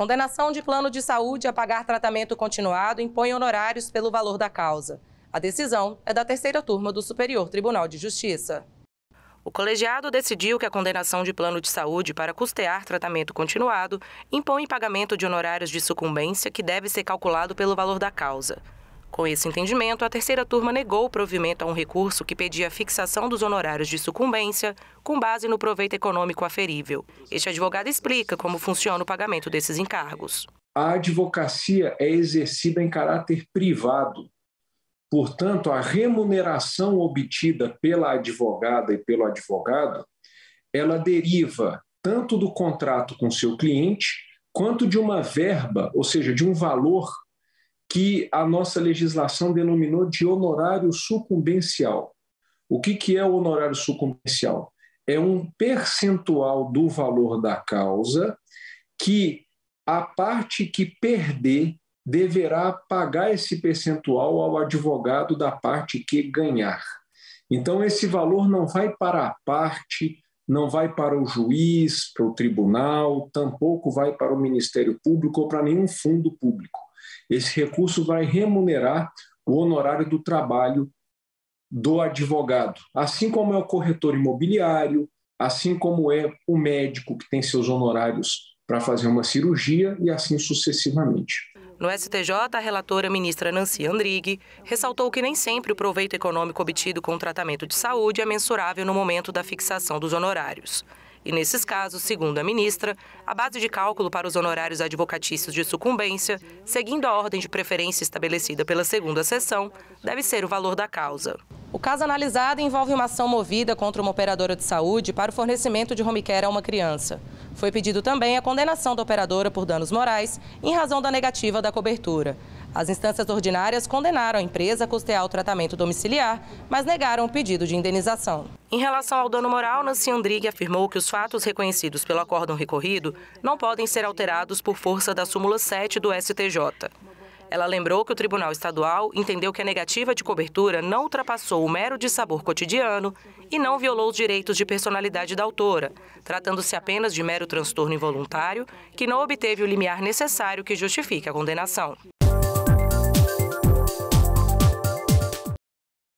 Condenação de plano de saúde a pagar tratamento continuado impõe honorários pelo valor da causa. A decisão é da terceira turma do Superior Tribunal de Justiça. O colegiado decidiu que a condenação de plano de saúde para custear tratamento continuado impõe pagamento de honorários de sucumbência que deve ser calculado pelo valor da causa. Com esse entendimento, a terceira turma negou o provimento a um recurso que pedia a fixação dos honorários de sucumbência com base no proveito econômico aferível. Este advogado explica como funciona o pagamento desses encargos. A advocacia é exercida em caráter privado. Portanto, a remuneração obtida pela advogada e pelo advogado, ela deriva tanto do contrato com seu cliente, quanto de uma verba, ou seja, de um valor que a nossa legislação denominou de honorário sucumbencial. O que, que é o honorário sucumbencial? É um percentual do valor da causa que a parte que perder deverá pagar esse percentual ao advogado da parte que ganhar. Então, esse valor não vai para a parte, não vai para o juiz, para o tribunal, tampouco vai para o Ministério Público ou para nenhum fundo público. Esse recurso vai remunerar o honorário do trabalho do advogado, assim como é o corretor imobiliário, assim como é o médico que tem seus honorários para fazer uma cirurgia e assim sucessivamente. No STJ, a relatora ministra Nancy Andrighi ressaltou que nem sempre o proveito econômico obtido com o tratamento de saúde é mensurável no momento da fixação dos honorários. E nesses casos, segundo a ministra, a base de cálculo para os honorários advocatícios de sucumbência, seguindo a ordem de preferência estabelecida pela segunda sessão, deve ser o valor da causa. O caso analisado envolve uma ação movida contra uma operadora de saúde para o fornecimento de home care a uma criança. Foi pedido também a condenação da operadora por danos morais em razão da negativa da cobertura. As instâncias ordinárias condenaram a empresa a custear o tratamento domiciliar, mas negaram o pedido de indenização. Em relação ao dano moral, Nancy Andrighi afirmou que os fatos reconhecidos pelo acórdão recorrido não podem ser alterados por força da súmula 7 do STJ. Ela lembrou que o Tribunal Estadual entendeu que a negativa de cobertura não ultrapassou o mero dissabor cotidiano e não violou os direitos de personalidade da autora, tratando-se apenas de mero transtorno involuntário que não obteve o limiar necessário que justifique a condenação.